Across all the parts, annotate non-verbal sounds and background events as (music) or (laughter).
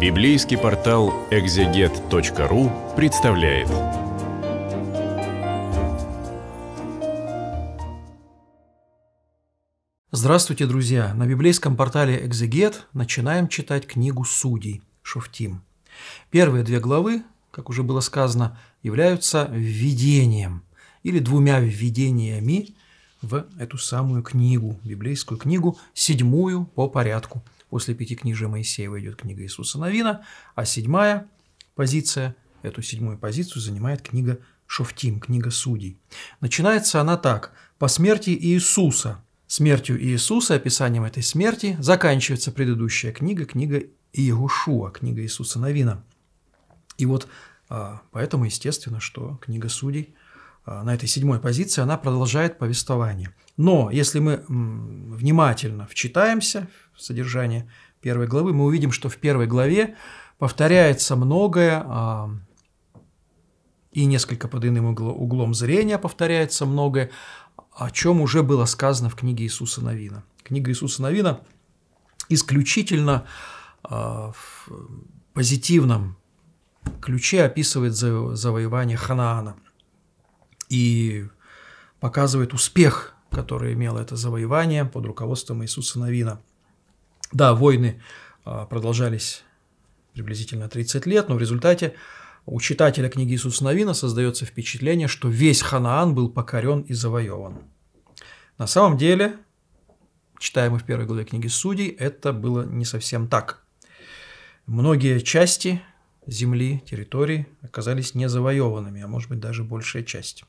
Библейский портал экзегет.ру представляет. Здравствуйте, друзья! На библейском портале «Экзегет» начинаем читать книгу «Судей» Шуфтим. Первые две главы, как уже было сказано, являются введением или двумя введениями в эту самую книгу, библейскую книгу, седьмую по порядку – После пяти книжей Моисеева идет книга Иисуса Новина, а седьмая позиция, эту седьмую позицию занимает книга Шофтим, книга Судей. Начинается она так. «По смерти Иисуса». Смертью Иисуса, описанием этой смерти, заканчивается предыдущая книга, книга Иегушуа, книга Иисуса Новина. И вот а, поэтому, естественно, что книга Судей – Э, на этой седьмой позиции, она продолжает повествование. Но если мы внимательно вчитаемся в содержание первой главы, мы увидим, что в первой главе повторяется многое, а, и несколько под иным углом зрения повторяется многое, о чем уже было сказано в книге Иисуса Новина. Книга Иисуса Новина исключительно а, в позитивном ключе описывает завоевание Ханаана – и показывает успех, который имело это завоевание под руководством Иисуса Новина. Да, войны а, продолжались приблизительно 30 лет, но в результате у читателя книги Иисуса Новина создается впечатление, что весь Ханаан был покорен и завоеван. На самом деле, читаемый в первой главе книги Судей, это было не совсем так. Многие части земли, территории оказались не завоеванными, а может быть даже большая часть.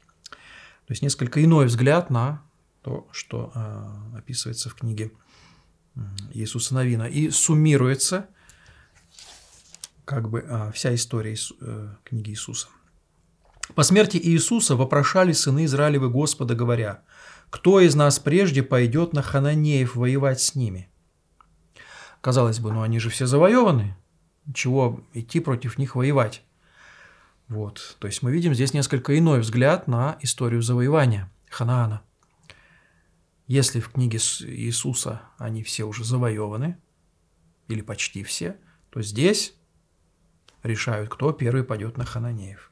То есть несколько иной взгляд на то, что э, описывается в книге Иисуса Новина. И суммируется как бы э, вся история э, книги Иисуса. По смерти Иисуса вопрошали сыны Израилевы Господа, говоря, «Кто из нас прежде пойдет на хананеев воевать с ними?» Казалось бы, ну они же все завоеваны, чего идти против них воевать? Вот. То есть мы видим здесь несколько иной взгляд на историю завоевания Ханаана. Если в книге Иисуса они все уже завоеваны, или почти все, то здесь решают, кто первый пойдет на хананеев.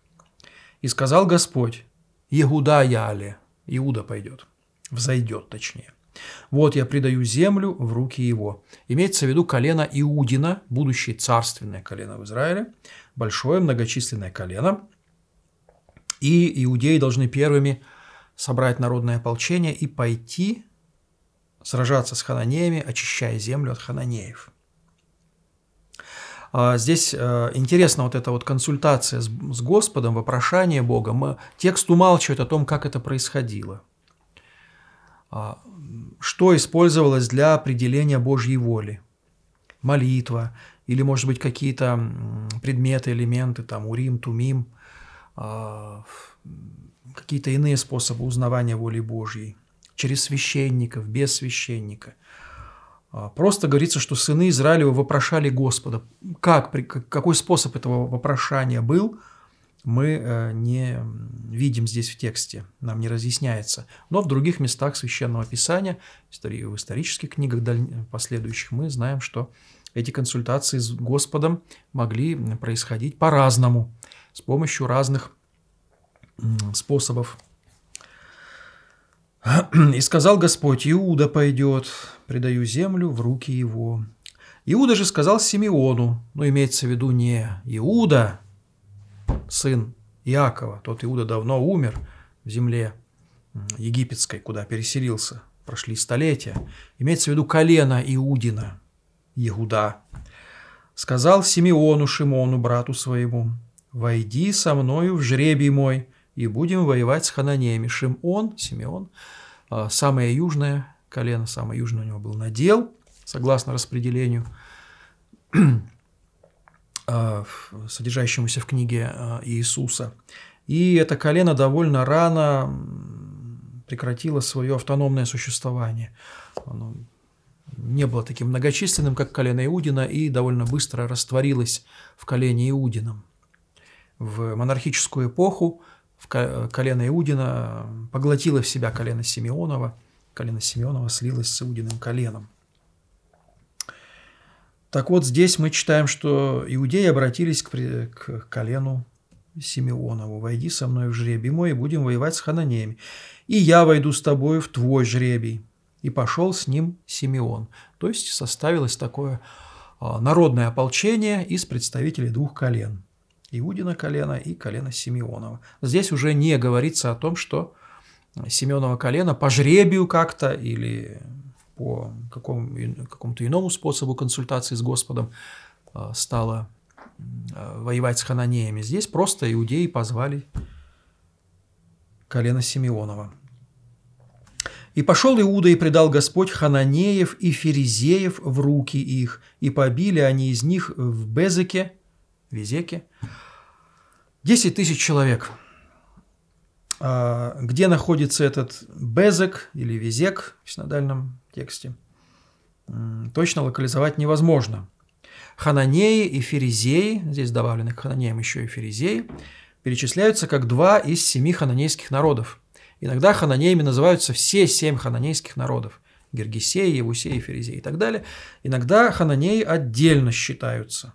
И сказал Господь, Иуда Яле, Иуда пойдет, взойдет точнее – вот я предаю землю в руки его. Имеется в виду колено Иудина, будущее царственное колено в Израиле, большое многочисленное колено. И иудеи должны первыми собрать народное ополчение и пойти сражаться с хананеями, очищая землю от хананеев. А, здесь э, интересна вот эта вот консультация с Господом, вопрошание Бога. Текст умалчивает о том, как это происходило. А, что использовалось для определения Божьей воли. Молитва или, может быть, какие-то предметы, элементы, там, урим, тумим, а, какие-то иные способы узнавания воли Божьей, через священников, без священника. А, просто говорится, что сыны Израилева вопрошали Господа. Как, какой способ этого вопрошания был – мы э, не видим здесь в тексте, нам не разъясняется. Но в других местах Священного Писания, в исторических книгах последующих, мы знаем, что эти консультации с Господом могли происходить по-разному, с помощью разных способов. «И сказал Господь, Иуда пойдет, предаю землю в руки его». Иуда же сказал Симеону, но ну, имеется в виду не Иуда, сын Иакова, тот Иуда давно умер в земле египетской, куда переселился, прошли столетия, имеется в виду колено Иудина, Иуда, сказал Симеону Шимону, брату своему, «Войди со мною в жребий мой, и будем воевать с хананеями». Шимон, Симеон, а, самое южное колено, самое южное у него был надел, согласно распределению (clears throat) Э, содержащемуся в книге э, Иисуса. И это колено довольно рано прекратило свое автономное существование. Оно не было таким многочисленным, как колено Иудина, и довольно быстро растворилось в колене Иудином. В монархическую эпоху э, колено Иудина поглотило в себя колено Симеонова, колено Симеонова слилось с Иудиным коленом. Так вот, здесь мы читаем, что иудеи обратились к, к колену Симеонову. «Войди со мной в жребий мой, и будем воевать с хананеями. И я войду с тобою в твой жребий». И пошел с ним Симеон. То есть составилось такое а, народное ополчение из представителей двух колен. Иудина колена и колена Симеонова. Здесь уже не говорится о том, что Семенова колена по жребию как-то или по какому, какому-то иному способу консультации с Господом а, стала а, воевать с хананеями. Здесь просто иудеи позвали колено Симеонова. «И пошел Иуда и предал Господь хананеев и ферезеев в руки их, и побили они из них в Безеке, Везеке, десять тысяч человек». А, где находится этот безек или Везек в синодальном тексте, точно локализовать невозможно. Хананеи и ферезеи, здесь добавлены к хананеям еще и ферезеи, перечисляются как два из семи хананейских народов. Иногда хананеями называются все семь хананейских народов – Гергисеи, Евусеи, Ферезеи и так далее. Иногда хананеи отдельно считаются.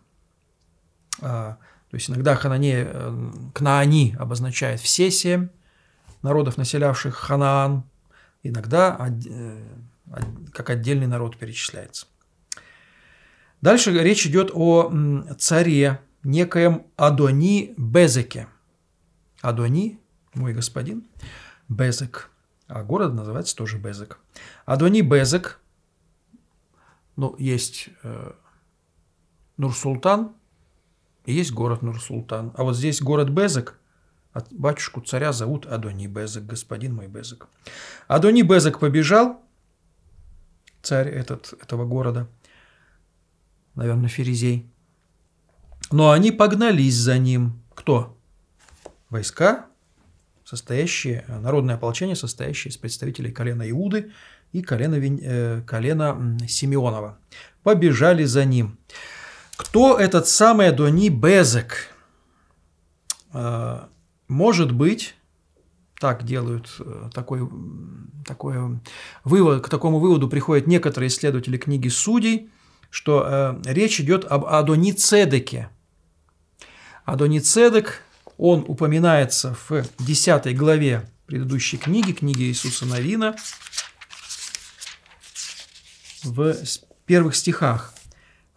А, то есть иногда хананеи, э, кнаани обозначает все семь, народов, населявших Ханаан, иногда э, как отдельный народ перечисляется. Дальше речь идет о царе, некоем Адони Безеке. Адони, мой господин, Безек. А город называется тоже Безек. Адони Безек, ну, есть э, Нурсултан, и есть город Нурсултан. А вот здесь город Безек, Батюшку царя зовут Адони Безек, господин мой Безек. Адони Безек побежал, царь этот, этого города, наверное, Ферезей. Но они погнались за ним. Кто? Войска, состоящие, народное ополчение, состоящее из представителей колена Иуды и колена, э, колена Симеонова. Побежали за ним. Кто этот самый Адони Безек? А, может быть, так делают э, такой, такой вывод, к такому выводу приходят некоторые исследователи книги судей, что э, речь идет об Адоницедеке. Адоницедек, он упоминается в 10 главе предыдущей книги, книги Иисуса Новина, в первых стихах.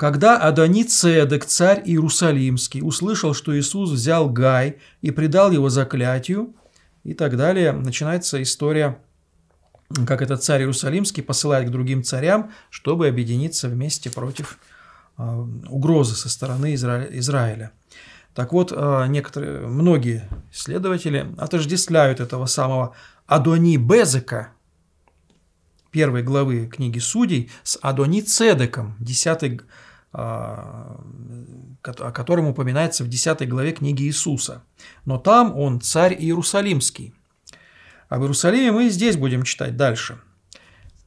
Когда Адоницедек, царь Иерусалимский, услышал, что Иисус взял Гай и предал его заклятию, и так далее, начинается история, как этот царь Иерусалимский посылает к другим царям, чтобы объединиться вместе против а, угрозы со стороны Изра... Израиля. Так вот, а, некоторые, многие исследователи отождествляют этого самого Адони Безека, первой главы книги Судей, с Адони Цедеком, 10 а, о котором упоминается в 10 главе книги Иисуса. Но там он царь Иерусалимский. Об Иерусалиме мы и здесь будем читать дальше.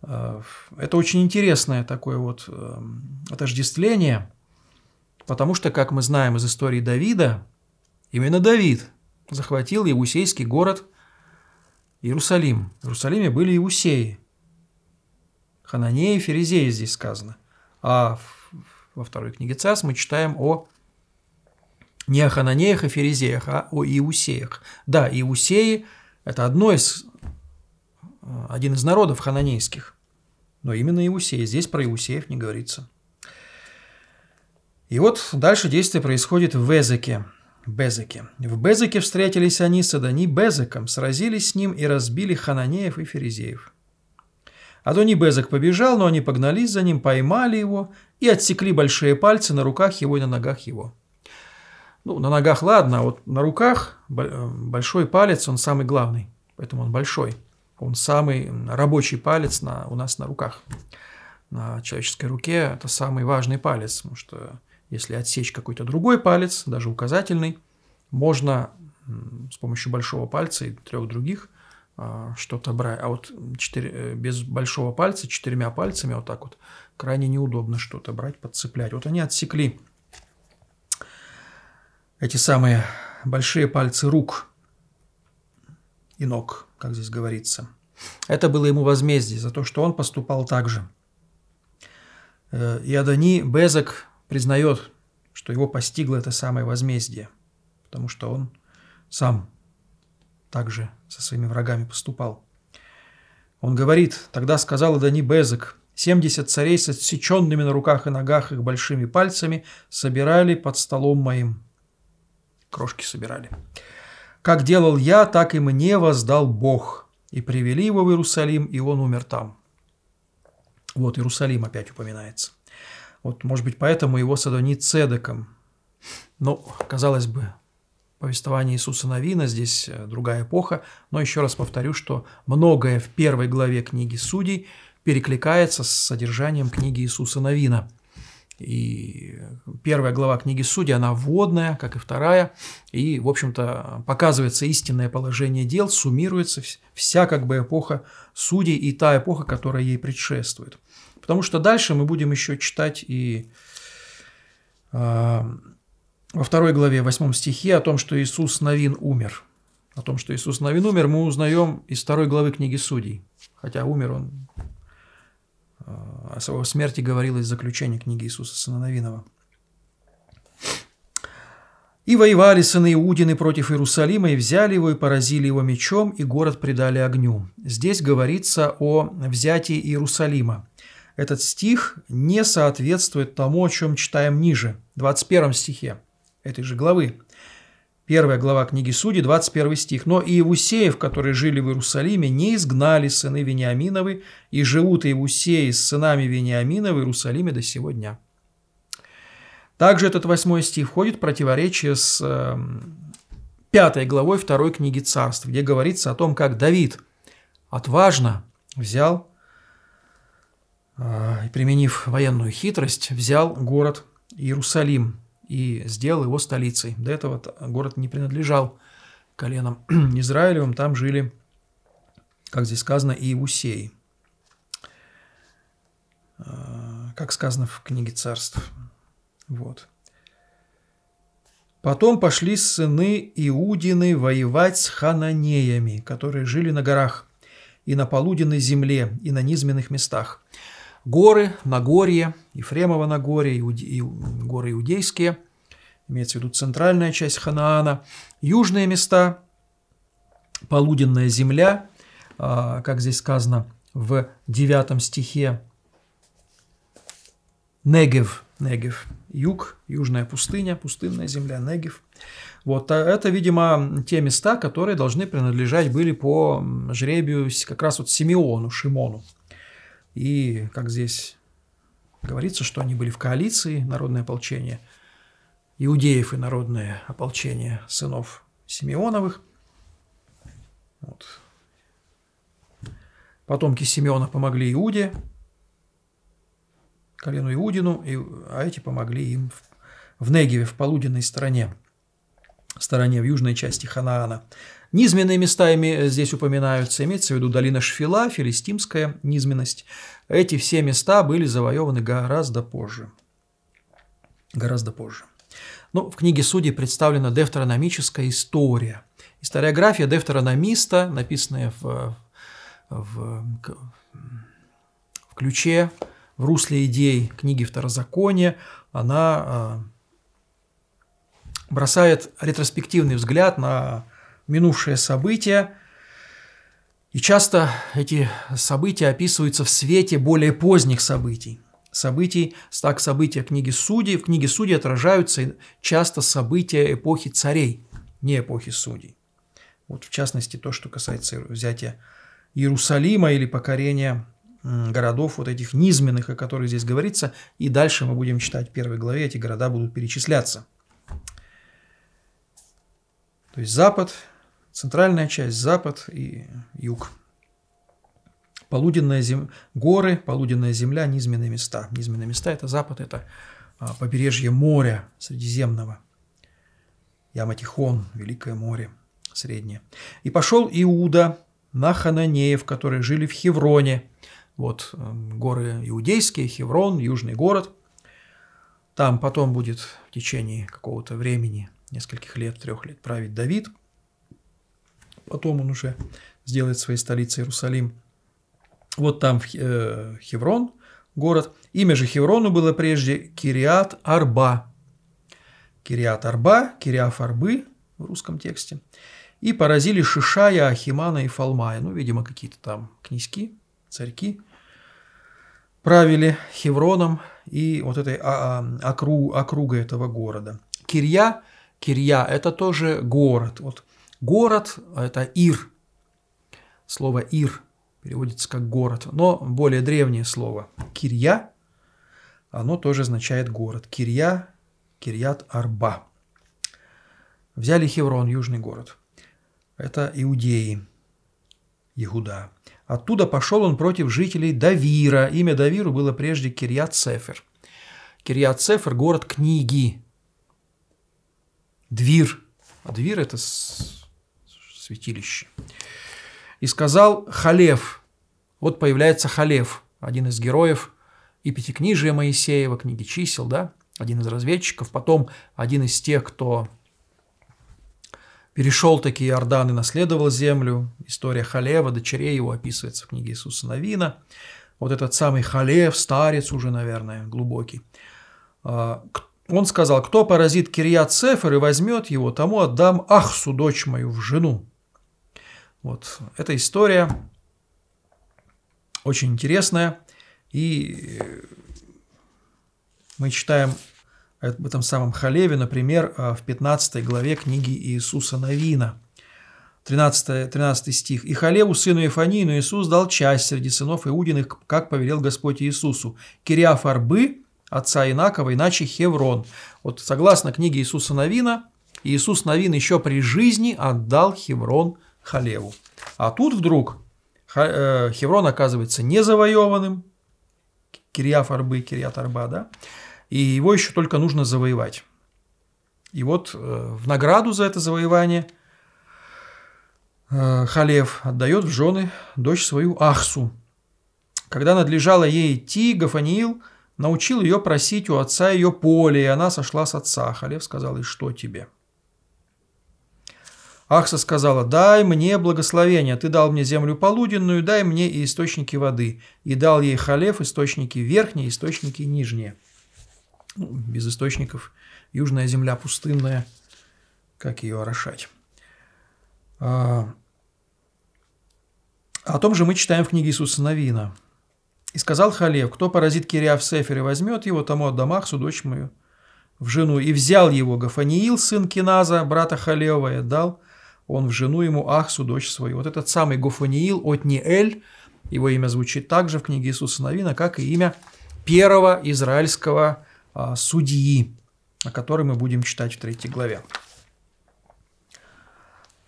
А, это очень интересное такое вот эм, отождествление, потому что, как мы знаем из истории Давида, именно Давид захватил иусейский город Иерусалим. В Иерусалиме были иусеи. Хананеи и Ферезеи здесь сказано. А в во второй книге Цас, мы читаем о не о хананеях и ферезеях, а о иусеях. Да, иусеи – это одно из, э, один из народов хананейских, но именно иусеи. Здесь про иусеев не говорится. И вот дальше действие происходит в Эзеке. Безеке. В Безеке встретились они с Адани Безеком, сразились с ним и разбили хананеев и ферезеев. Адони Безок побежал, но они погнались за ним, поймали его и отсекли большие пальцы на руках его и на ногах его. Ну, на ногах ладно, а вот на руках э, большой палец, он самый главный, поэтому он большой. Он самый рабочий палец на, у нас на руках. На человеческой руке это самый важный палец, потому что если отсечь какой-то другой палец, даже указательный, можно с помощью большого пальца и трех других а, что-то брать. А вот 4, э, без большого пальца, четырьмя пальцами вот так вот, крайне неудобно что-то брать, подцеплять. Вот они отсекли эти самые большие пальцы рук и ног, как здесь говорится. Это было ему возмездие за то, что он поступал так же. Э, и Адани Безок признает, что его постигло это самое возмездие, потому что он сам также со своими врагами поступал. Он говорит, тогда сказал Дани Безек, 70 царей с отсеченными на руках и ногах их большими пальцами собирали под столом моим. Крошки собирали. Как делал я, так и мне воздал Бог. И привели его в Иерусалим, и он умер там. Вот Иерусалим опять упоминается. Вот, может быть, поэтому его садони Цедеком. Но, казалось бы, повествование Иисуса Новина, здесь э, другая эпоха, но еще раз повторю, что многое в первой главе книги Судей перекликается с содержанием книги Иисуса Новина. И первая глава книги Судей, она вводная, как и вторая, и, в общем-то, показывается истинное положение дел, суммируется вся как бы эпоха Судей и та эпоха, которая ей предшествует. Потому что дальше мы будем еще читать и а, во второй главе, восьмом стихе, о том, что Иисус Новин умер. О том, что Иисус Новин умер, мы узнаем из второй главы книги Судей. Хотя умер он, э, о своей смерти говорилось в заключении книги Иисуса Сына Новинова. «И воевали сыны Иудины против Иерусалима, и взяли его, и поразили его мечом, и город предали огню». Здесь говорится о взятии Иерусалима. Этот стих не соответствует тому, о чем читаем ниже, в 21 стихе этой же главы. Первая глава книги Судей, 21 стих. «Но иевусеев, которые жили в Иерусалиме, не изгнали сыны Вениаминовы, и живут иевусеи с сынами Вениаминовы в Иерусалиме до сего дня». Также этот восьмой стих входит в противоречие с эм, пятой главой второй книги царств, где говорится о том, как Давид отважно взял э, применив военную хитрость, взял город Иерусалим – и сделал его столицей. До этого город не принадлежал коленам (clears throat) Израилевым, там жили, как здесь сказано, и иусеи. А, как сказано в книге царств. Вот. Потом пошли сыны Иудины воевать с хананеями, которые жили на горах и на полуденной земле, и на низменных местах горы, Нагорье, Ефремово Нагорье, Иуде, горы Иудейские, имеется в виду центральная часть Ханаана, южные места, полуденная земля, а, как здесь сказано в девятом стихе, Негев, Негев, юг, южная пустыня, пустынная земля, Негев. Вот а это, видимо, те места, которые должны принадлежать были по жребию как раз вот Симеону, Шимону. И, как здесь говорится, что они были в коалиции, народное ополчение иудеев и народное ополчение сынов Симеоновых. Вот. Потомки Симеона помогли Иуде, колену Иудину, и, а эти помогли им в, в Негеве, в полуденной стране стороне, в южной части Ханаана. Низменные места э, здесь упоминаются, имеется в виду долина Шфила, филистимская низменность. Эти все места были завоеваны гораздо позже. Гораздо позже. Ну, в книге Судей представлена девтерономическая история. Историография девтерономиста, написанная в, в, в ключе, в русле идей книги Второзакония, она а, бросает ретроспективный взгляд на минувшие события. И часто эти события описываются в свете более поздних событий. Событий, так события книги судей. В книге судей отражаются часто события эпохи царей, не эпохи судей. Вот в частности то, что касается взятия Иерусалима или покорения городов вот этих низменных, о которых здесь говорится. И дальше мы будем читать в первой главе, эти города будут перечисляться – то есть запад, центральная часть, запад и юг. Полуденная зем... горы, полуденная земля, низменные места. Низменные места – это запад, это а, побережье моря Средиземного. Яма-Тихон, Великое море Среднее. И пошел Иуда на Хананеев, которые жили в Хевроне. Вот эм, горы Иудейские, Хеврон, южный город. Там потом будет в течение какого-то времени нескольких лет, трех лет правит Давид. Потом он уже сделает своей столицей Иерусалим. Вот там э, Хеврон, город. Имя же Хеврону было прежде Кириат Арба. Кириат Арба, Кириаф Арбы в русском тексте. И поразили Шишая, Ахимана и Фалмая. Ну, видимо, какие-то там князьки, царьки правили Хевроном и вот этой а, а, округой этого города. Кирья Кирья – это тоже город. Вот город – это Ир. Слово Ир переводится как город, но более древнее слово Кирья, оно тоже означает город. Кирья, Кирьят Арба. Взяли Хеврон, южный город. Это Иудеи, Иуда. Оттуда пошел он против жителей Давира. Имя Давиру было прежде Кирьят Сефер. Кирьят Сефер – город книги, Двир. А Двир – это святилище. И сказал Халев. Вот появляется Халев, один из героев и Пятикнижия Моисеева, книги чисел, да, один из разведчиков, потом один из тех, кто перешел такие Иордан наследовал землю. История Халева, дочерей его описывается в книге Иисуса Новина. Вот этот самый Халев, старец уже, наверное, глубокий. А, он сказал, кто поразит Кирьят Сефер и возьмет его, тому отдам Ахсу, дочь мою, в жену. Вот, эта история очень интересная, и э, мы читаем об этом самом Халеве, например, э, в 15 главе книги Иисуса Новина – 13, 13 стих. «И Халеву, сыну Ефании, Иисус дал часть среди сынов Иудиных, как повелел Господь Иисусу. Кириафарбы отца Инакова, иначе Хеврон. Вот согласно книге Иисуса Новина, Иисус Новин еще при жизни отдал Хеврон Халеву. А тут вдруг э, Хеврон оказывается незавоеванным, Кириаф Арбы, Кириат Арба, да, и его еще только нужно завоевать. И вот э, в награду за это завоевание э, Халев отдает в жены дочь свою Ахсу. Когда надлежало ей идти, Гафаниил – научил ее просить у отца ее поле, и она сошла с отца. Халев сказал ей, что тебе? Ахса сказала, дай мне благословение, ты дал мне землю полуденную, дай мне и источники воды. И дал ей Халев источники верхние, источники нижние. Ну, без источников южная земля пустынная, как ее орошать? А, о том же мы читаем в книге Иисуса Новина. И сказал Халев, кто паразит Кириав Сефера возьмет его, тому от Ахсу, дочь мою, в жену. И взял его Гафаниил, сын Киназа, брата Халева, и отдал он в жену ему Ахсу, дочь свою. Вот этот самый Гофаниил от Ниэль, его имя звучит также в книге Иисуса Новина, как и имя первого израильского а, судьи, о котором мы будем читать в третьей главе.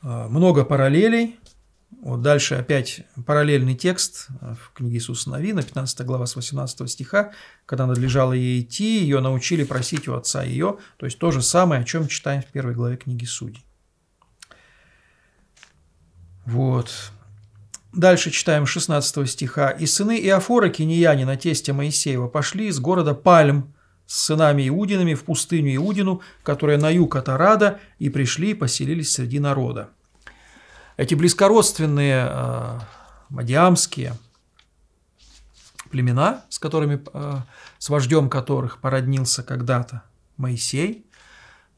А, много параллелей вот дальше опять параллельный текст в книге Иисуса Новина, 15 глава с 18 стиха, когда надлежало ей идти, ее научили просить у отца ее, то есть то же самое, о чем читаем в первой главе книги Судей. Вот. Дальше читаем 16 стиха. «И сыны Иофора, на тесте Моисеева, пошли из города Пальм с сынами Иудинами в пустыню Иудину, которая на юг от Арада, и пришли и поселились среди народа. Эти близкородственные э, мадиамские племена, с которыми, э, с вождем которых породнился когда-то Моисей,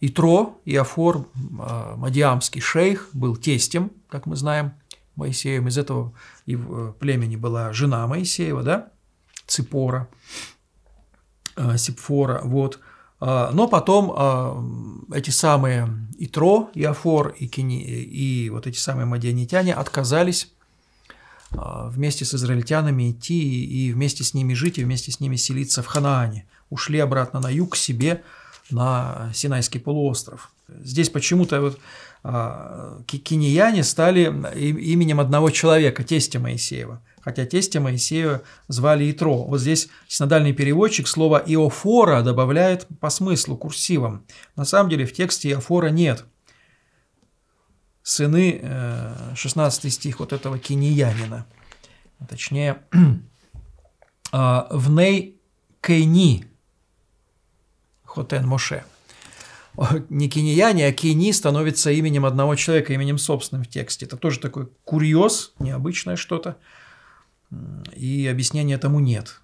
Итро, Иофор, э, мадиамский шейх, был тестем, как мы знаем, Моисеем. Из этого и в э, племени была жена Моисеева, да, Ципора, э, Сипфора, вот – а, но потом а, эти самые Итро, и Афор, и, Кини, и вот эти самые мадианитяне отказались а, вместе с израильтянами идти и вместе с ними жить, и вместе с ними селиться в Ханаане. Ушли обратно на юг к себе, на Синайский полуостров. Здесь почему-то вот киньяне стали именем одного человека, тестя Моисеева, хотя тестя Моисея звали Итро. Вот здесь синодальный переводчик слово «иофора» добавляет по смыслу курсивом. На самом деле в тексте «иофора» нет. Сыны, 16 э, стих вот этого киньянина, точнее, в ней кейни» Хотен Моше – не киньяни, а кини становится именем одного человека, именем собственным в тексте. Это тоже такой курьез, необычное что-то и объяснения тому нет.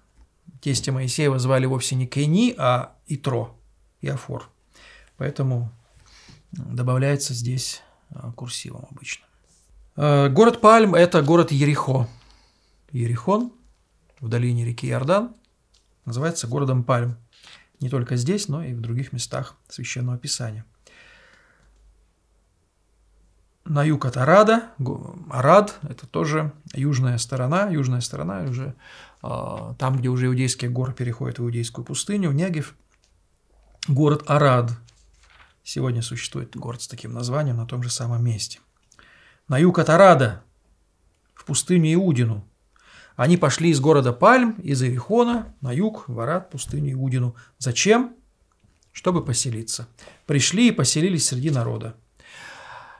Тестя Моисеева звали вовсе не Кени, а Итро, и Афор. Поэтому добавляется здесь а, курсивом обычно. Э, город Пальм – это город Ерехо. Ерехон в долине реки Иордан называется городом Пальм. Не только здесь, но и в других местах Священного Писания – на юг от Арада, Арад – это тоже южная сторона, южная сторона уже а, там, где уже иудейские горы переходят в иудейскую пустыню, в Негев, город Арад. Сегодня существует город с таким названием на том же самом месте. На юг от Арада, в пустыню Иудину. Они пошли из города Пальм, из Ирихона, на юг, в Арад, пустыню Иудину. Зачем? Чтобы поселиться. Пришли и поселились среди народа.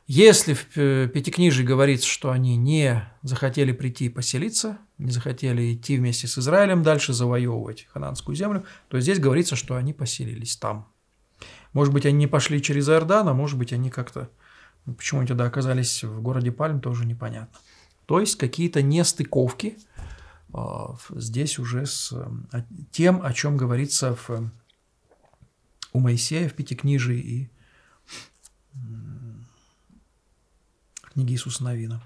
Если в э, Пятикнижии говорится, что они не захотели прийти и поселиться, не захотели идти вместе с Израилем дальше завоевывать хананскую землю, то здесь говорится, что они поселились там. Может быть, они не пошли через Иордан, а может быть, они как-то... Ну, почему они тогда оказались в городе Пальм, тоже непонятно. То есть, какие-то нестыковки а, здесь уже с а, тем, о чем говорится в, у Моисея в Пятикнижии и книги Иисуса Новина.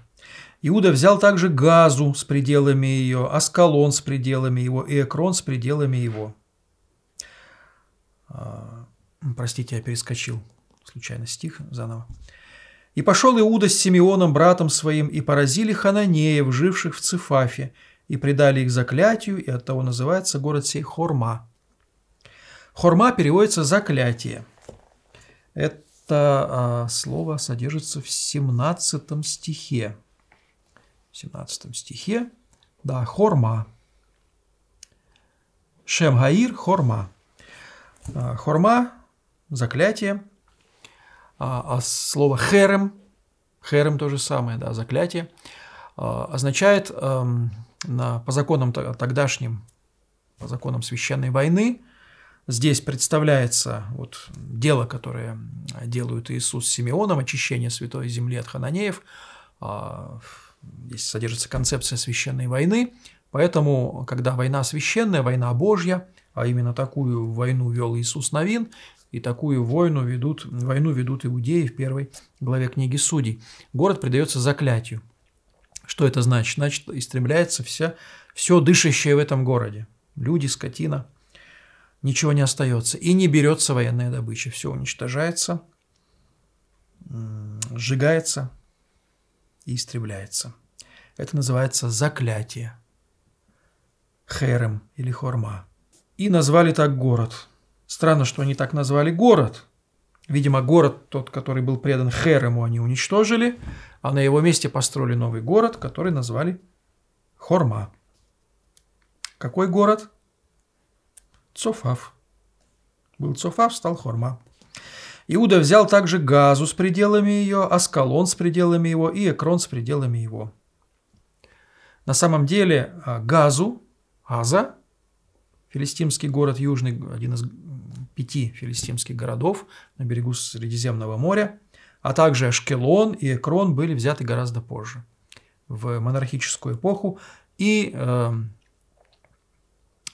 Иуда взял также Газу с пределами ее, Аскалон с пределами его и Экрон с пределами его. А, простите, я перескочил случайно стих заново. «И пошел Иуда с Симеоном, братом своим, и поразили хананеев, живших в Цифафе, и предали их заклятию, и оттого называется город сей Хорма». Хорма переводится «заклятие». Это это а, слово содержится в 17 стихе. В 17 стихе, да, хорма. Шемгаир – хорма. А, хорма – заклятие. А, а слово херем, херем то же самое, да, заклятие, означает эм, по законам тогдашним, по законам священной войны, здесь представляется вот дело, которое делают Иисус с Симеоном, очищение Святой Земли от хананеев. А, здесь содержится концепция священной войны, поэтому, когда война священная, война Божья, а именно такую войну вел Иисус Новин, и такую войну ведут, войну ведут иудеи в первой главе книги Судей. Город предается заклятию. Что это значит? Значит, истребляется вся, все дышащее в этом городе. Люди, скотина – ничего не остается. И не берется военная добыча. Все уничтожается, сжигается и истребляется. Это называется заклятие. Херем или Хорма. И назвали так город. Странно, что они так назвали город. Видимо, город, тот, который был предан Херему, они уничтожили, а на его месте построили новый город, который назвали Хорма. Какой город? Цофав. Был Цофав, стал Хорма. Иуда взял также Газу с пределами ее, Аскалон с пределами его и Экрон с пределами его. На самом деле а, Газу, Аза, филистимский город южный, один из пяти филистимских городов на берегу Средиземного моря, а также Ашкелон и Экрон были взяты гораздо позже, в монархическую эпоху, и эм,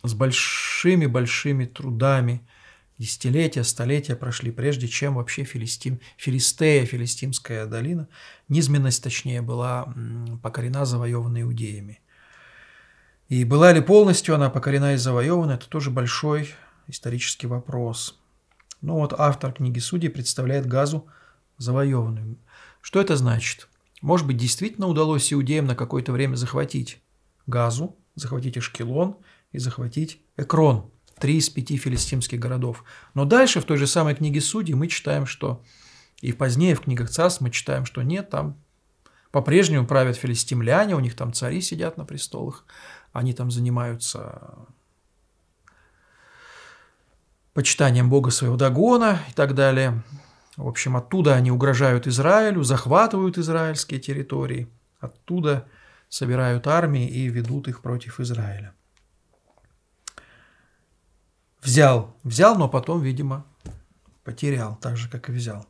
с большими-большими трудами. Десятилетия, столетия прошли, прежде чем вообще Филистим, Филистея, Филистимская долина, низменность точнее, была покорена, завоевана иудеями. И была ли полностью она покорена и завоевана, это тоже большой исторический вопрос. Ну вот автор книги «Судей» представляет Газу завоеванную. Что это значит? Может быть, действительно удалось иудеям на какое-то время захватить Газу, захватить Ашкелон – и захватить Экрон, три из пяти филистимских городов. Но дальше в той же самой книге Судей мы читаем, что и позднее в книгах царств мы читаем, что нет, там по-прежнему правят филистимляне, у них там цари сидят на престолах, они там занимаются почитанием бога своего Дагона и так далее. В общем, оттуда они угрожают Израилю, захватывают израильские территории, оттуда собирают армии и ведут их против Израиля. Взял, взял, но потом, видимо, потерял, так же, как и взял.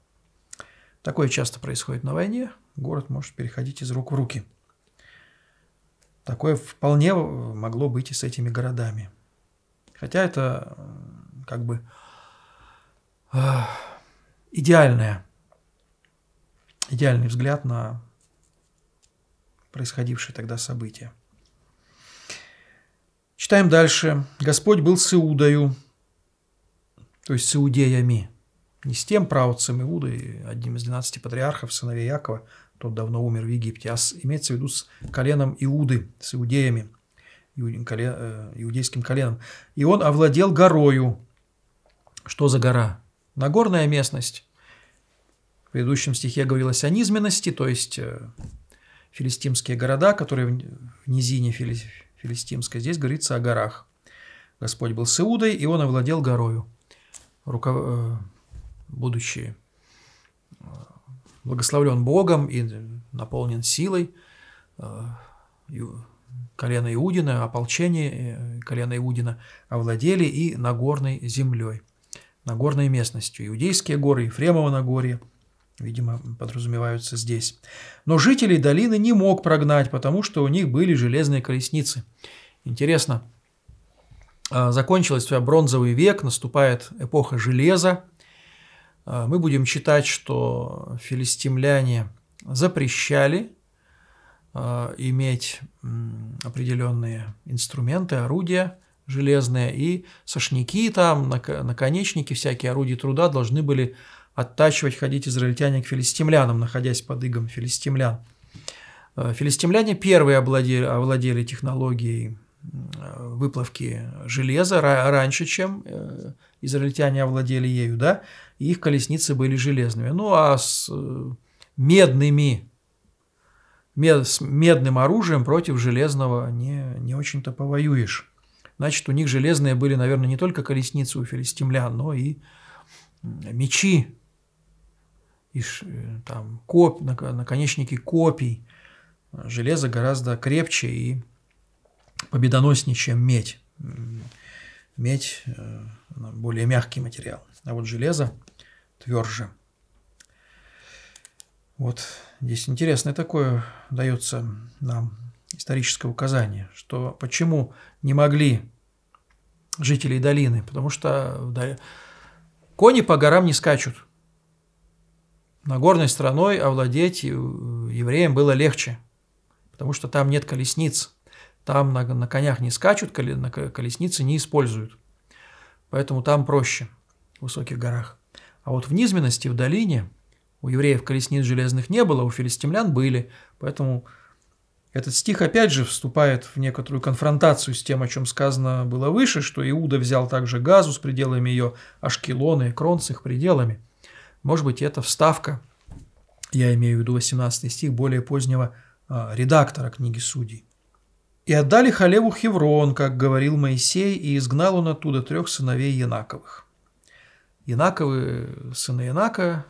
Такое часто происходит на войне. Город может переходить из рук в руки. Такое вполне могло быть и с этими городами. Хотя это как бы а, идеальное, идеальный взгляд на происходившие тогда события. Читаем дальше. «Господь был с Иудою, то есть с иудеями, не с тем правоцем Иуды, одним из 12 патриархов, сыновей Якова, тот давно умер в Египте, а с, имеется в виду с коленом Иуды, с иудеями, иудин э, иудейским коленом. И он овладел горою. Что за гора? Нагорная местность. В предыдущем стихе говорилось о низменности, то есть э, филистимские города, которые в низине филистимской. Здесь говорится о горах. Господь был с Иудой, и он овладел горою руков... Э, будучи э, благословлен Богом и наполнен силой, э, колено Иудина, ополчение колена Иудина овладели и Нагорной землей, Нагорной местностью. Иудейские горы, Ефремово Нагорье, видимо, подразумеваются здесь. Но жителей долины не мог прогнать, потому что у них были железные колесницы. Интересно, а, закончилась бронзовый век, наступает эпоха железа. А, мы будем читать, что филистимляне запрещали а, иметь определенные инструменты, орудия железные, и сошники там, наконечники, всякие орудия труда должны были оттачивать, ходить израильтяне к филистимлянам, находясь под игом филистимлян. Филистимляне первые овладели, овладели технологией Э, выплавки железа раньше, чем э, израильтяне овладели ею, да, и их колесницы были железными. Ну, а с э, медными, мед, с медным оружием против железного не, не очень-то повоюешь. Значит, у них железные были, наверное, не только колесницы у филистимлян, но и мечи, и там коп, наконечники копий. Железо гораздо крепче и победоноснее, чем медь. Медь э, более мягкий материал, а вот железо тверже. Вот здесь интересное такое дается нам историческое указание, что почему не могли жители долины, потому что кони по горам не скачут. Нагорной страной овладеть э, евреям было легче, потому что там нет колесниц – там на, на конях не скачут, коли, на колесницы не используют. Поэтому там проще, в высоких горах. А вот в низменности, в долине, у евреев колесниц железных не было, у филистимлян были. Поэтому этот стих опять же вступает в некоторую конфронтацию с тем, о чем сказано было выше, что Иуда взял также Газу с пределами ее, Ашкелон и Крон с их пределами. Может быть, это вставка, я имею в виду 18 стих, более позднего а, редактора книги «Судей». И отдали Халеву Хеврон, как говорил Моисей, и изгнал он оттуда трех сыновей Янаковых. Янаковы, сыны Янака,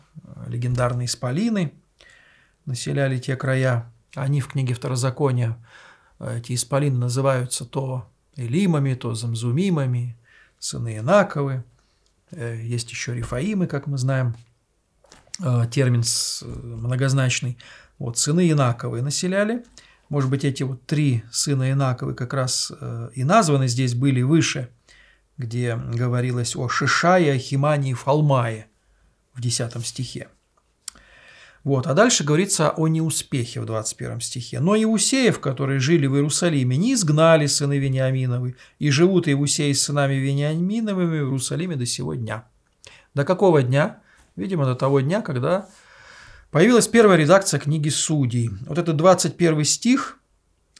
легендарные исполины, населяли те края. Они в книге Второзакония, э, эти исполины называются то Элимами, то Замзумимами, сыны Янаковы. Э, есть еще Рифаимы, как мы знаем, э, термин многозначный. Вот, сыны Янаковы населяли – может быть, эти вот три сына Инаковы как раз э, и названы здесь были выше, где говорилось о Шишае, Ахимане и Фалмае в 10 стихе. Вот, а дальше говорится о неуспехе в 21 стихе. «Но иусеев, которые жили в Иерусалиме, не изгнали сыны Вениаминовы, и живут иусеи с сынами Вениаминовыми в Иерусалиме до сего дня». До какого дня? Видимо, до того дня, когда Появилась первая редакция книги «Судей». Вот этот 21 стих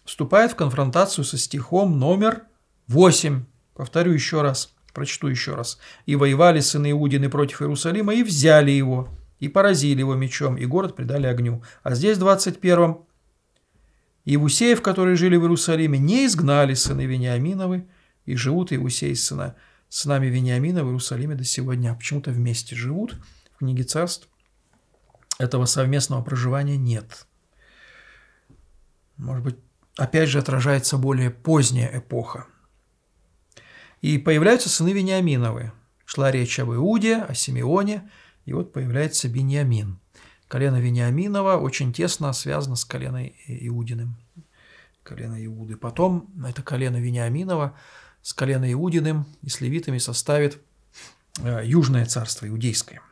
вступает в конфронтацию со стихом номер 8. Повторю еще раз, прочту еще раз. «И воевали сыны Иудины против Иерусалима, и взяли его, и поразили его мечом, и город предали огню». А здесь в 21 «Иевусеев, которые жили в Иерусалиме, не изгнали сыны Вениаминовы, и живут Иевусей сына, сынами Вениамина в Иерусалиме до сегодня». Почему-то вместе живут в книге царств этого совместного проживания нет. Может быть, опять же отражается более поздняя эпоха. И появляются сыны Вениаминовы. Шла речь об Иуде, о Симеоне, и вот появляется Вениамин. Колено Вениаминова очень тесно связано с коленом Иудиным. Колено Иуды. Потом это колено Вениаминова с коленом Иудиным и с левитами составит э, Южное царство, Иудейское –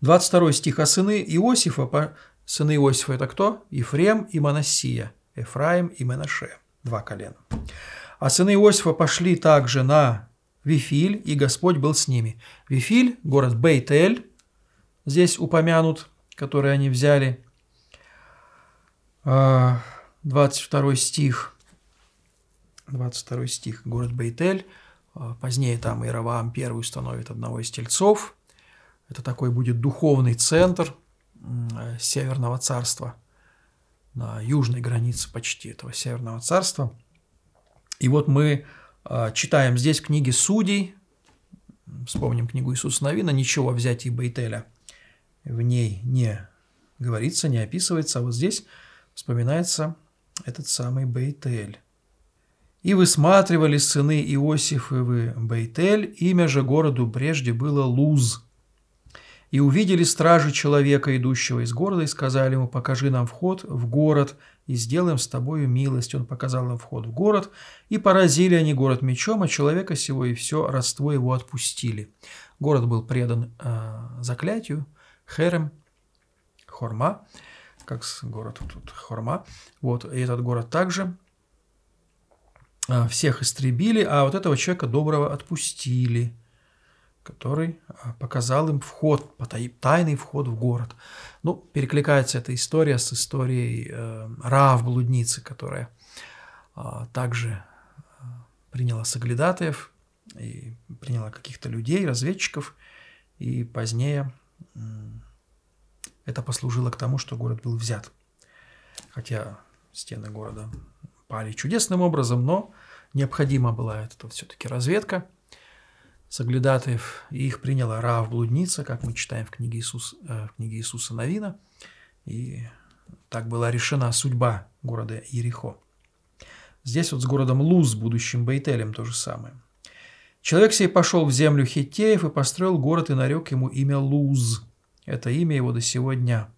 22 стих. «А сыны Иосифа, по... сыны Иосифа – это кто? Ефрем и Манасия Ефраим и Менаше, два колена. А сыны Иосифа пошли также на Вифиль, и Господь был с ними. Вифиль – город Бейтель, здесь упомянут, который они взяли, 22 а, стих, 22 стих, город Бейтель, а, позднее там Иераваам первый установит одного из тельцов – это такой будет духовный центр э, Северного царства, на южной границе почти этого Северного царства. И вот мы э, читаем здесь книги судей, вспомним книгу Иисуса Новина, ничего взять и Бейтеля в ней не говорится, не описывается, а вот здесь вспоминается этот самый Бейтель. «И высматривали сыны Иосифовы Бейтель, имя же городу прежде было Луз, и увидели стражи человека, идущего из города, и сказали ему, покажи нам вход в город, и сделаем с тобою милость. Он показал им вход в город, и поразили они город мечом, а человека сего и все родство его отпустили. Город был предан э, заклятию, херем, хорма, как город тут хорма. Вот, и этот город также э, всех истребили, а вот этого человека доброго отпустили – который а, показал им вход, тайный вход в город. Ну, перекликается эта история с историей э, Раав блудницы, которая э, также а, приняла соглядатаев и приняла каких-то людей, разведчиков, и позднее э, это послужило к тому, что город был взят. Хотя стены города пали чудесным образом, но необходима была эта все-таки разведка – соглядатаев, и их приняла Раав блудница, как мы читаем в книге, Иисус, э, в книге Иисуса Новина. И так была решена судьба города Ерехо. Здесь вот с городом Луз, будущим Бейтелем, то же самое. Человек сей пошел в землю хитеев и построил город и нарек ему имя Луз. Это имя его до сего дня.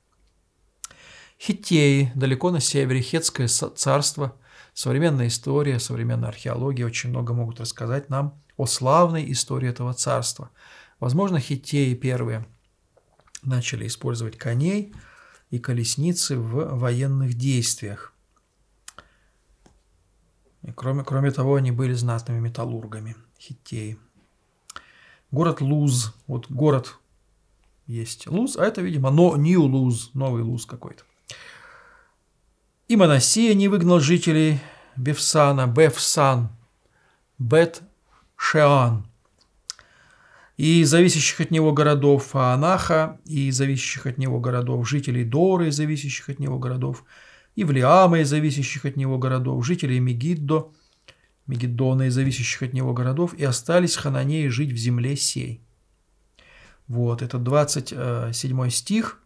Хитеи, далеко на севере, хетское царство, современная история, современная археология очень много могут рассказать нам о славной истории этого царства. Возможно, хитеи первые начали использовать коней и колесницы в военных действиях. И кроме, кроме того, они были знатными металлургами, хитеи. Город Луз, вот город есть Луз, а это, видимо, но New Луз, новый Луз какой-то. И Моносия не выгнал жителей Бефсана, Бефсан, Бет Шеан, и зависящих от него городов Аанаха, и зависящих от него городов жителей Доры, и зависящих от него городов Ивлиама, и зависящих от него городов, жителей Мегиддо, Мегиддона и зависящих от него городов, и остались хананеи жить в земле сей. Вот, это 27 э, стих,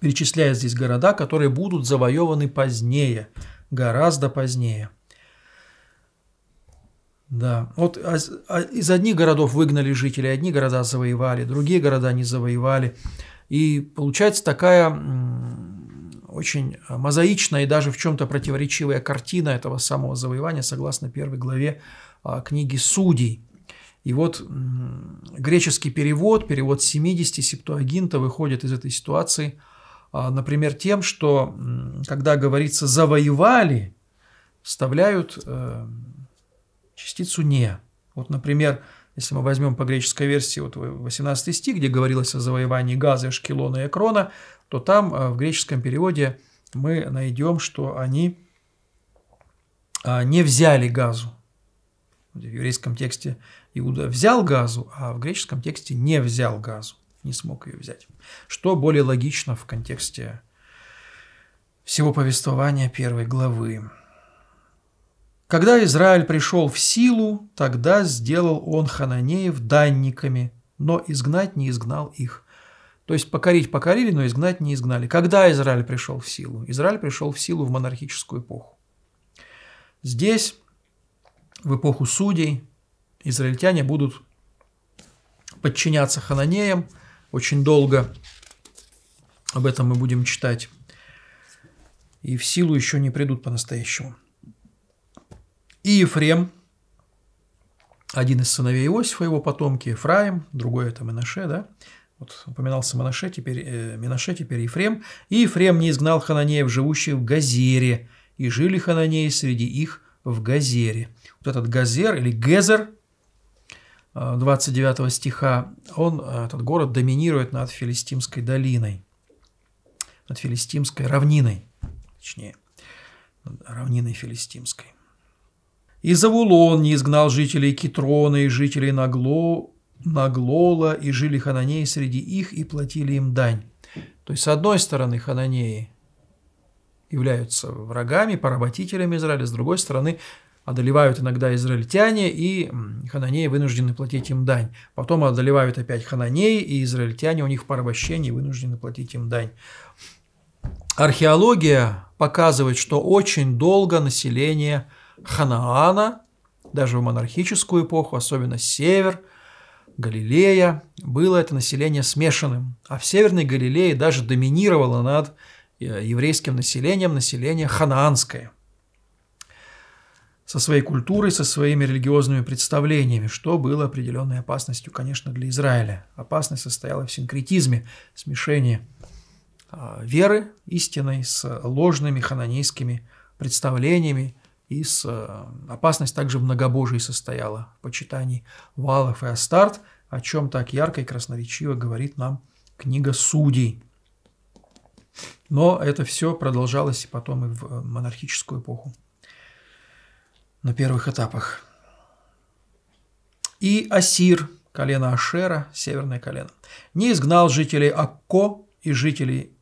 перечисляя здесь города, которые будут завоеваны позднее, гораздо позднее – да, вот а а из одних городов выгнали жителей, одни города завоевали, другие города не завоевали. И получается такая очень мозаичная и даже в чем-то противоречивая картина этого самого завоевания, согласно первой главе а, книги «Судей». И вот греческий перевод, перевод 70 септуагинта выходит из этой ситуации, например, тем, что когда говорится «завоевали», вставляют э, частицу «не». Вот, например, если мы возьмем по греческой версии вот 18 стих, где говорилось о завоевании Газа, Шкилона и Экрона, то там э, в греческом переводе мы найдем, что они а, не взяли Газу. В еврейском тексте Иуда взял Газу, а в греческом тексте не взял Газу, не смог ее взять. Что более логично в контексте всего повествования первой главы. Когда Израиль пришел в силу, тогда сделал он хананеев данниками, но изгнать не изгнал их. То есть покорить покорили, но изгнать не изгнали. Когда Израиль пришел в силу? Израиль пришел в силу в монархическую эпоху. Здесь, в эпоху судей, израильтяне будут подчиняться хананеям очень долго. Об этом мы будем читать. И в силу еще не придут по-настоящему. И Ефрем, один из сыновей Иосифа, его потомки, Ефраим, другой это Менаше, да, вот упоминался Менаше, теперь, э, Менаше, теперь Ефрем. И Ефрем не изгнал хананеев, живущих в Газере, и жили хананеи среди их в Газере. Вот этот Газер или Гезер, 29 э, стиха, он, э, этот город доминирует над Филистимской долиной, над Филистимской равниной, точнее, равниной Филистимской. И Завулон не изгнал жителей Китрона и жителей Нагло, Наглола, и жили хананеи среди их и платили им дань. То есть, с одной стороны, хананеи являются врагами, поработителями Израиля, с другой стороны, одолевают иногда израильтяне, и хананеи вынуждены платить им дань. Потом одолевают опять хананеи, и израильтяне у них порабощение, вынуждены платить им дань. Археология показывает, что очень долго население Ханаана, даже в монархическую эпоху, особенно север, Галилея, было это население смешанным, а в Северной Галилее даже доминировало над э, еврейским населением население ханаанское со своей культурой, со своими религиозными представлениями, что было определенной опасностью, конечно, для Израиля. Опасность состояла в синкретизме, смешении а, веры истинной с ложными хананейскими представлениями из... Э, опасность также в многобожии состояла, в почитании валов и астарт, о чем так ярко и красноречиво говорит нам книга «Судей». Но это все продолжалось и потом и в э, монархическую эпоху на первых этапах. И Асир, колено Ашера, северное колено, не изгнал жителей Акко и жителей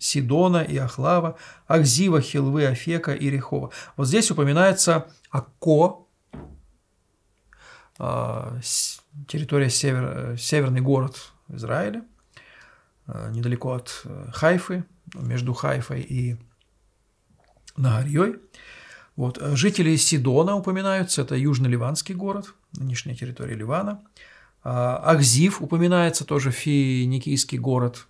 Сидона и Ахлава, Ахзива, Хилвы, Афека и Рехова. Вот здесь упоминается Акко, а, территория север, северный город Израиля, а, недалеко от э, Хайфы, между Хайфой и Нагарьей. Вот. Э, жители Сидона упоминаются, это южно-ливанский город, нынешняя территория Ливана. Ахзив упоминается, тоже финикийский город –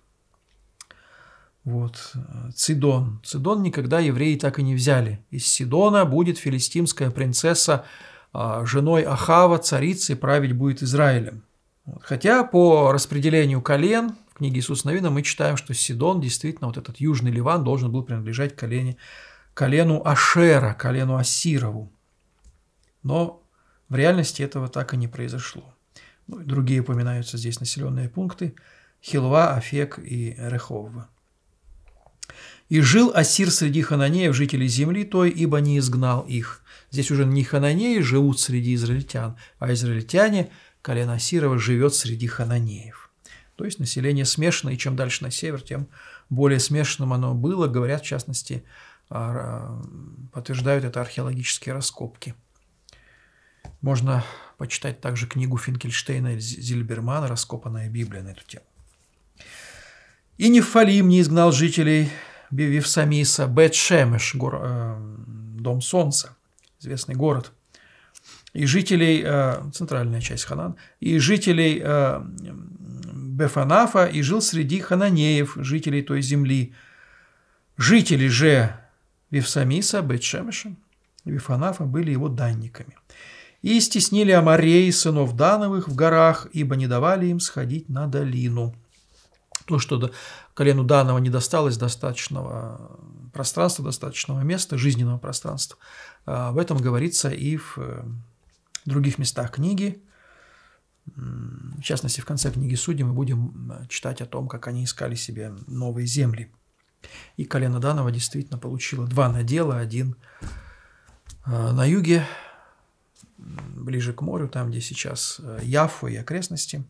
вот, Цидон. Цидон никогда евреи так и не взяли. Из Сидона будет филистимская принцесса а, женой Ахава, царицей, править будет Израилем. Хотя по распределению колен в книге Иисуса Новина мы читаем, что Сидон, действительно, вот этот южный Ливан должен был принадлежать колене, колену Ашера, колену Асирову. Но в реальности этого так и не произошло. Ну, и другие упоминаются здесь населенные пункты – Хилва, Афек и Реховва. И жил Асир среди хананеев, жителей земли той, ибо не изгнал их. Здесь уже не хананеи живут среди израильтян, а израильтяне, колено Асирова, живет среди хананеев. То есть население смешанное, и чем дальше на север, тем более смешанным оно было, говорят, в частности, а, подтверждают это археологические раскопки. Можно почитать также книгу Финкельштейна Зильбермана «Раскопанная Библия» на эту тему. «И Нефалим не изгнал жителей Бививсамиса, Бет-Шемеш, гор... э, дом солнца, известный город, и жителей, э, центральная часть Ханан, и жителей э, Бефанафа, и жил среди хананеев, жителей той земли. Жители же Вифсамиса, Бет-Шемеша, Вифанафа были его данниками. И стеснили Амарей, сынов Дановых, в горах, ибо не давали им сходить на долину. То, что колену данного не досталось достаточного пространства, достаточного места, жизненного пространства. А, об этом говорится и в э, других местах книги. В частности, в конце книги «Судьи» мы будем э, читать о том, как они искали себе новые земли. И колено Данова действительно получило два надела. Один э, на юге, ближе к морю, там, где сейчас Яфу и окрестности.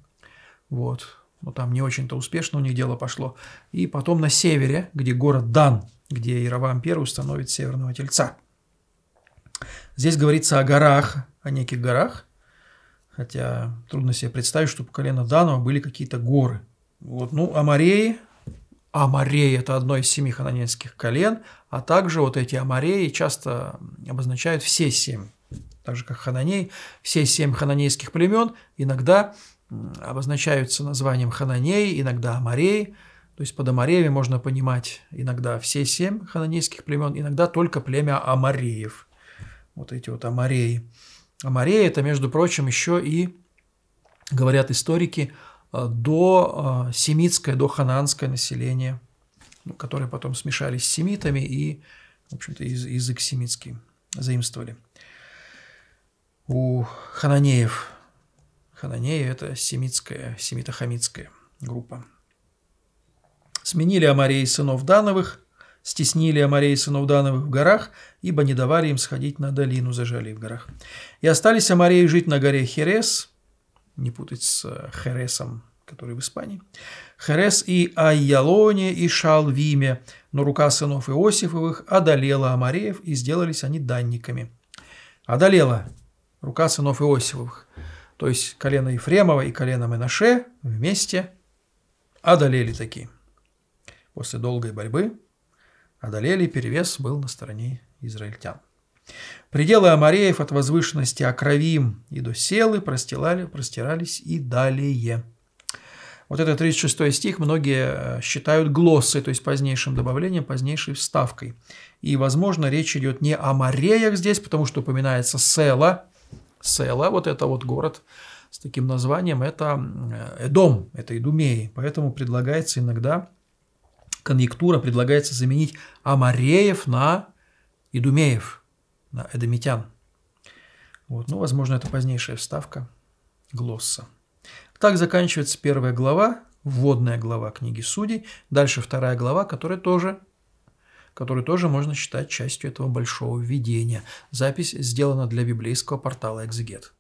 Вот, но ну, там не очень-то успешно у них дело пошло. И потом на севере, где город Дан, где Яровам I установит северного тельца. Здесь говорится о горах, о неких горах, хотя трудно себе представить, что по колено Данова были какие-то горы. Вот, ну, Амареи, Амарей – это одно из семи хананейских колен, а также вот эти Амареи часто обозначают все семь так же как хананей, все семь хананейских племен, иногда обозначаются названием хананей, иногда амарей. То есть под амареями можно понимать иногда все семь хананейских племен, иногда только племя амареев. Вот эти вот амареи. Амареи – это, между прочим, еще и, говорят историки, э, до э, семитское, до хананское население, ну, которые потом смешались с семитами и, в общем-то, язык семитский заимствовали у хананеев. Хананея – это семитская, семито-хамитская группа. Сменили Амарей сынов Дановых, стеснили Амарей сынов Дановых в горах, ибо не давали им сходить на долину, зажали в горах. И остались Амарей жить на горе Херес, не путать с Хересом, который в Испании, Херес и Айялоне и Шалвиме, но рука сынов Иосифовых одолела Амареев, и сделались они данниками. Одолела рука сынов Иосифовых – то есть колено Ефремова и колено Менаше вместе одолели такие. После долгой борьбы одолели, перевес был на стороне израильтян. Пределы Амареев от возвышенности Акравим и до Селы простилали, простирались и далее. Вот это 36 стих многие э, считают глоссой, то есть позднейшим добавлением, позднейшей вставкой. И, возможно, речь идет не о Мореях здесь, потому что упоминается Села, Села, вот это вот город с таким названием, это Эдом, это Идумеи. Поэтому предлагается иногда, конъюнктура предлагается заменить Амареев на Идумеев, на Эдомитян. Вот, ну, возможно, это позднейшая вставка глосса. Так заканчивается первая глава, вводная глава книги Судей. Дальше вторая глава, которая тоже который тоже можно считать частью этого большого видения. Запись сделана для библейского портала «Экзегет».